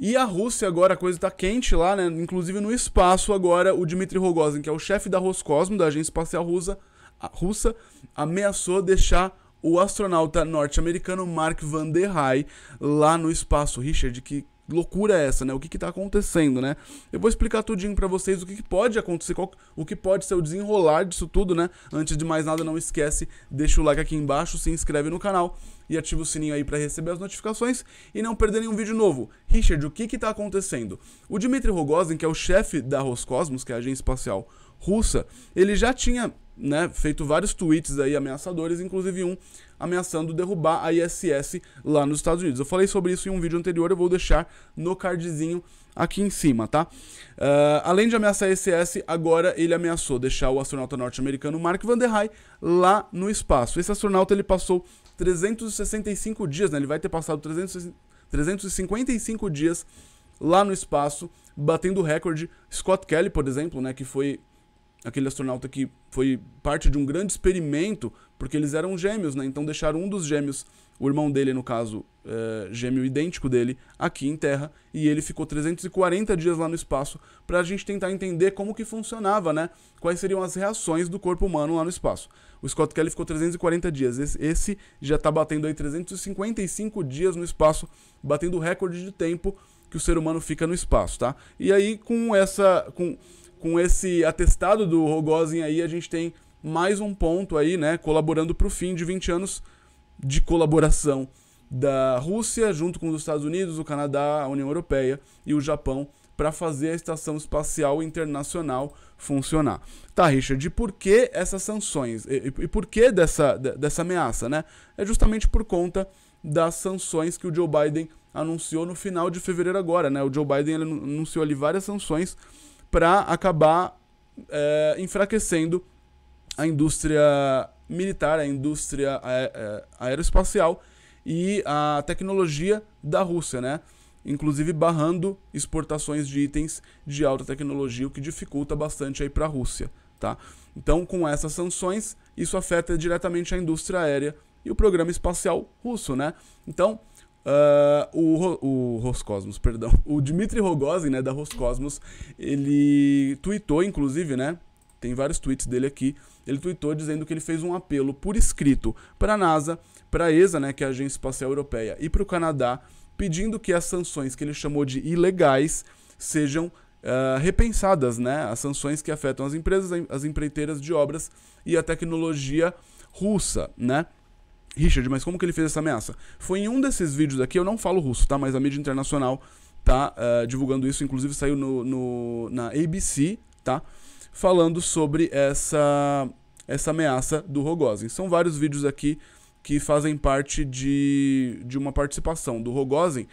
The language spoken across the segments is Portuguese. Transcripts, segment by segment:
E a Rússia agora, a coisa tá quente lá, né? Inclusive no espaço agora, o Dmitry Rogozin, que é o chefe da Roscosmo, da agência espacial russa, russa ameaçou deixar o astronauta norte-americano Mark Van der Hai lá no espaço. Richard, que loucura é essa, né? O que que tá acontecendo, né? Eu vou explicar tudinho para vocês o que, que pode acontecer, qual, o que pode ser o desenrolar disso tudo, né? Antes de mais nada, não esquece, deixa o like aqui embaixo, se inscreve no canal e ativa o sininho aí para receber as notificações e não perder nenhum vídeo novo. Richard, o que que tá acontecendo? O Dmitry Rogozin, que é o chefe da Roscosmos, que é a agência espacial russa, ele já tinha né, feito vários tweets aí ameaçadores, inclusive um ameaçando derrubar a ISS lá nos Estados Unidos. Eu falei sobre isso em um vídeo anterior, eu vou deixar no cardzinho aqui em cima, tá? Uh, além de ameaçar a ISS, agora ele ameaçou deixar o astronauta norte-americano Mark Van der Hai lá no espaço. Esse astronauta ele passou 365 dias, né? Ele vai ter passado 300, 355 dias lá no espaço, batendo o recorde Scott Kelly, por exemplo, né, que foi aquele astronauta que foi parte de um grande experimento, porque eles eram gêmeos, né? Então deixaram um dos gêmeos, o irmão dele, no caso, é, gêmeo idêntico dele, aqui em Terra, e ele ficou 340 dias lá no espaço para a gente tentar entender como que funcionava, né? Quais seriam as reações do corpo humano lá no espaço. O Scott Kelly ficou 340 dias, esse, esse já está batendo aí 355 dias no espaço, batendo o recorde de tempo que o ser humano fica no espaço, tá? E aí com essa com com esse atestado do Rogozin aí, a gente tem mais um ponto aí, né, colaborando para o fim de 20 anos de colaboração da Rússia junto com os Estados Unidos, o Canadá, a União Europeia e o Japão para fazer a Estação Espacial Internacional funcionar. Tá, Richard, e por que essas sanções? E, e, e por que dessa, dessa ameaça, né? É justamente por conta das sanções que o Joe Biden anunciou no final de fevereiro agora, né? O Joe Biden anunciou ali várias sanções para acabar é, enfraquecendo a indústria militar, a indústria é, é, aeroespacial e a tecnologia da Rússia, né? Inclusive barrando exportações de itens de alta tecnologia, o que dificulta bastante aí para a Rússia, tá? Então, com essas sanções, isso afeta diretamente a indústria aérea e o programa espacial russo, né? Então, Uh, o, o Roscosmos, perdão. O Dmitry Rogozin, né, da Roscosmos, ele tweetou, inclusive, né? Tem vários tweets dele aqui. Ele tweetou dizendo que ele fez um apelo por escrito para a NASA, para a ESA, né, que é a Agência Espacial Europeia, e para o Canadá, pedindo que as sanções que ele chamou de ilegais sejam Uh, repensadas, né? As sanções que afetam as empresas, as empreiteiras de obras e a tecnologia russa, né? Richard, mas como que ele fez essa ameaça? Foi em um desses vídeos aqui, eu não falo russo, tá? Mas a mídia internacional tá uh, divulgando isso, inclusive saiu no, no, na ABC, tá? Falando sobre essa, essa ameaça do Rogozin. São vários vídeos aqui que fazem parte de, de uma participação do Rogozin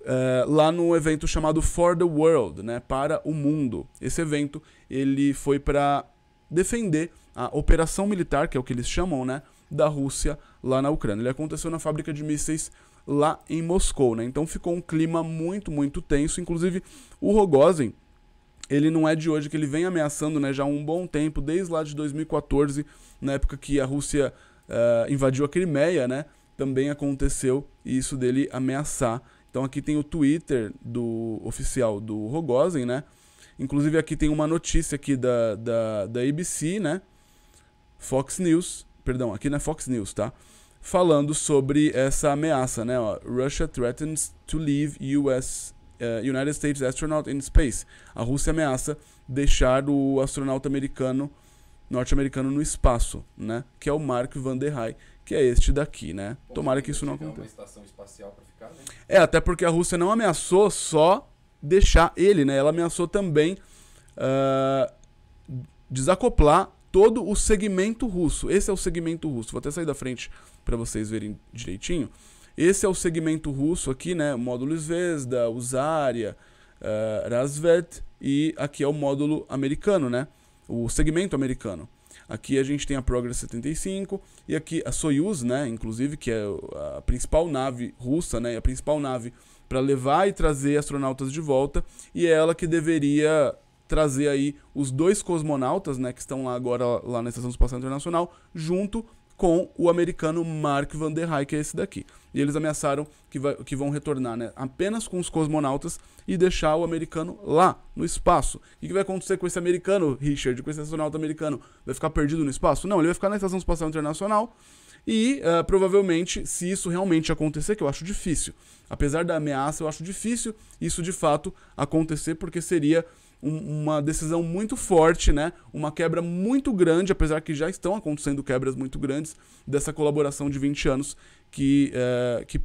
uh, lá no evento chamado For the World, né? Para o mundo. Esse evento, ele foi para defender a operação militar, que é o que eles chamam, né? Da Rússia lá na Ucrânia. Ele aconteceu na fábrica de mísseis lá em Moscou, né? Então ficou um clima muito, muito tenso. Inclusive, o Rogozin, ele não é de hoje que ele vem ameaçando, né, já há um bom tempo, desde lá de 2014, na época que a Rússia uh, invadiu a Crimeia, né, também aconteceu isso dele ameaçar. Então aqui tem o Twitter do oficial do Rogozin, né, inclusive aqui tem uma notícia aqui da, da, da ABC, né, Fox News, Perdão, aqui na Fox News, tá? Falando sobre essa ameaça, né? Ó, Russia threatens to leave US Uh, eh, United States Astronaut in Space. A Rússia ameaça deixar o astronauta americano, norte-americano no espaço, né? Que é o Mark Van der Hai, que é este daqui, né? Bom, Tomara que isso não aconteça. Ficar, né? É, até porque a Rússia não ameaçou só deixar ele, né? Ela ameaçou também uh, desacoplar todo o segmento russo. Esse é o segmento russo. Vou até sair da frente para vocês verem direitinho. Esse é o segmento russo aqui, né? O módulo Zvezda, Usária, uh, eh, Razvet e aqui é o módulo americano, né? O segmento americano. Aqui a gente tem a Progress 75 e aqui a Soyuz, né, inclusive, que é a principal nave russa, né, a principal nave para levar e trazer astronautas de volta, e é ela que deveria trazer aí os dois cosmonautas, né, que estão lá agora lá na Estação Espacial Internacional, junto com o americano Mark Van der Heij, que é esse daqui. E eles ameaçaram que, vai, que vão retornar né, apenas com os cosmonautas e deixar o americano lá, no espaço. E o que vai acontecer com esse americano, Richard, com esse astronauta americano? Vai ficar perdido no espaço? Não, ele vai ficar na Estação Espacial Internacional e uh, provavelmente, se isso realmente acontecer, que eu acho difícil, apesar da ameaça, eu acho difícil isso de fato acontecer, porque seria um, uma decisão muito forte, né? Uma quebra muito grande, apesar que já estão acontecendo quebras muito grandes dessa colaboração de 20 anos que, é, que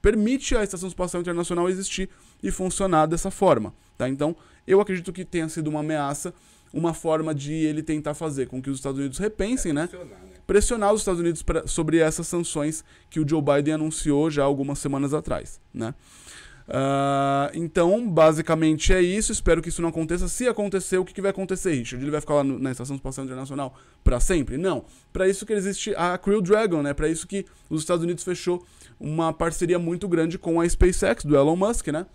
permite a Estação Espacial Internacional existir e funcionar dessa forma, tá? Então, eu acredito que tenha sido uma ameaça, uma forma de ele tentar fazer com que os Estados Unidos repensem, é né? pressionar né? os Estados Unidos pra, sobre essas sanções que o Joe Biden anunciou já algumas semanas atrás, né? Uh, então, basicamente é isso. Espero que isso não aconteça. Se acontecer, o que, que vai acontecer, Richard? Ele vai ficar lá no, na Estação Espacial Internacional para sempre? Não. Para isso que existe a Crew Dragon, né? Para isso que os Estados Unidos fechou uma parceria muito grande com a SpaceX do Elon Musk, né?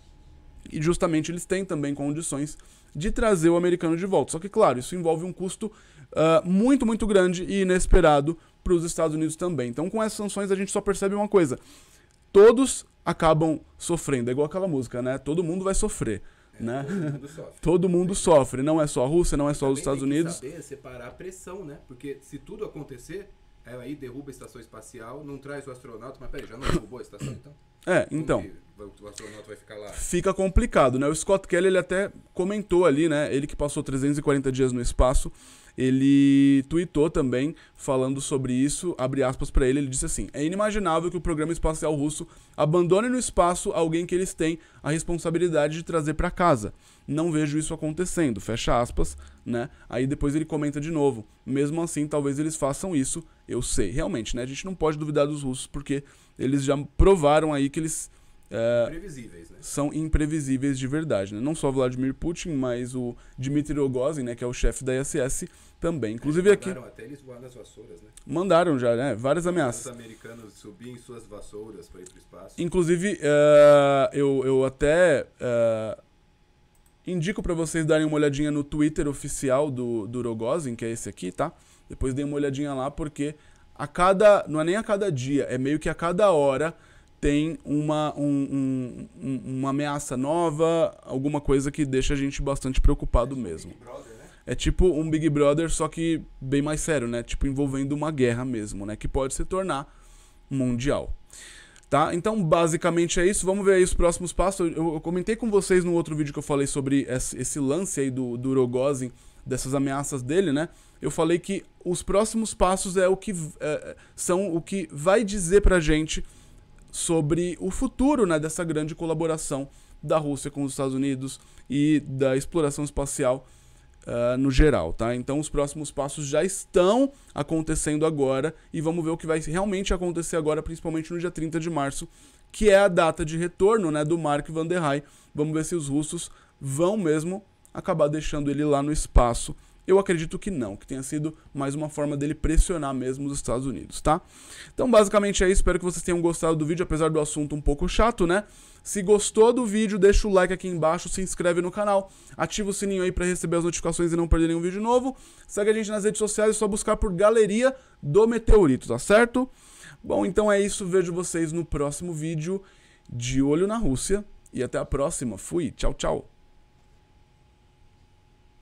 E justamente eles têm também condições de trazer o americano de volta. Só que, claro, isso envolve um custo uh, muito, muito grande e inesperado para os Estados Unidos também. Então, com essas sanções, a gente só percebe uma coisa: todos acabam sofrendo. É igual aquela música, né? Todo mundo vai sofrer. É, né? Todo mundo sofre. todo mundo sofre. Não é só a Rússia, não é só os Estados Unidos. saber separar a pressão, né? Porque se tudo acontecer, é, aí derruba a estação espacial, não traz o astronauta, mas peraí, já não derrubou a estação então? É, então. O astronauta vai ficar lá. Fica complicado, né? O Scott Kelly ele até comentou ali, né? Ele que passou 340 dias no espaço ele tweetou também falando sobre isso, abre aspas para ele, ele disse assim: "É inimaginável que o programa espacial russo abandone no espaço alguém que eles têm a responsabilidade de trazer para casa. Não vejo isso acontecendo." Fecha aspas, né? Aí depois ele comenta de novo: "Mesmo assim, talvez eles façam isso, eu sei." Realmente, né? A gente não pode duvidar dos russos porque eles já provaram aí que eles é, imprevisíveis, né? São imprevisíveis de verdade, né? Não só Vladimir Putin, mas o Dmitry Rogozin, né, que é o chefe da ISS, também. Inclusive mandaram aqui. Até eles voar nas vassouras, né? Mandaram já, né? Várias ameaças. Os americanos suas vassouras para ir espaço. Inclusive, uh, eu, eu até uh, indico para vocês darem uma olhadinha no Twitter oficial do, do Rogozin, que é esse aqui, tá? Depois dêem uma olhadinha lá, porque a cada. Não é nem a cada dia, é meio que a cada hora tem uma, um, um, uma ameaça nova, alguma coisa que deixa a gente bastante preocupado é tipo mesmo. Brother, né? É tipo um Big Brother, só que bem mais sério, né? Tipo envolvendo uma guerra mesmo, né? Que pode se tornar mundial. Tá? Então, basicamente é isso. Vamos ver aí os próximos passos. Eu, eu comentei com vocês no outro vídeo que eu falei sobre esse, esse lance aí do, do Rogozin, dessas ameaças dele, né? Eu falei que os próximos passos é o que é, são o que vai dizer pra gente sobre o futuro né, dessa grande colaboração da Rússia com os Estados Unidos e da exploração espacial uh, no geral, tá? Então os próximos passos já estão acontecendo agora e vamos ver o que vai realmente acontecer agora, principalmente no dia 30 de março, que é a data de retorno né, do Mark Van der Hai. Vamos ver se os russos vão mesmo acabar deixando ele lá no espaço eu acredito que não, que tenha sido mais uma forma dele pressionar mesmo os Estados Unidos, tá? Então, basicamente é isso. Espero que vocês tenham gostado do vídeo, apesar do assunto um pouco chato, né? Se gostou do vídeo, deixa o like aqui embaixo, se inscreve no canal, ativa o sininho aí para receber as notificações e não perder nenhum vídeo novo. Segue a gente nas redes sociais, é só buscar por Galeria do Meteorito, tá certo? Bom, então é isso, vejo vocês no próximo vídeo de Olho na Rússia e até a próxima. Fui, tchau, tchau.